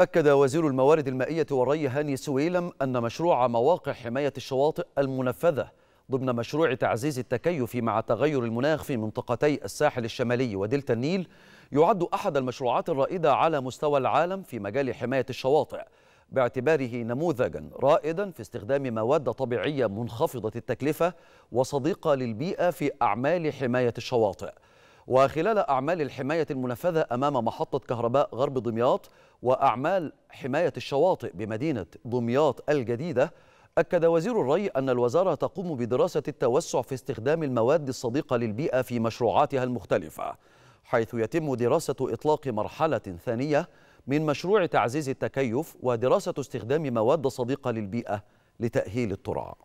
أكد وزير الموارد المائية والري هاني سويلم أن مشروع مواقع حماية الشواطئ المنفذة ضمن مشروع تعزيز التكيف مع تغير المناخ في منطقتي الساحل الشمالي ودلتا النيل يعد أحد المشروعات الرائدة على مستوى العالم في مجال حماية الشواطئ باعتباره نموذجا رائدا في استخدام مواد طبيعية منخفضة التكلفة وصديقة للبيئة في أعمال حماية الشواطئ وخلال أعمال الحماية المنفذة أمام محطة كهرباء غرب دمياط وأعمال حماية الشواطئ بمدينة دمياط الجديدة أكد وزير الري أن الوزارة تقوم بدراسة التوسع في استخدام المواد الصديقة للبيئة في مشروعاتها المختلفة حيث يتم دراسة إطلاق مرحلة ثانية من مشروع تعزيز التكيف ودراسة استخدام مواد صديقة للبيئة لتأهيل الترعة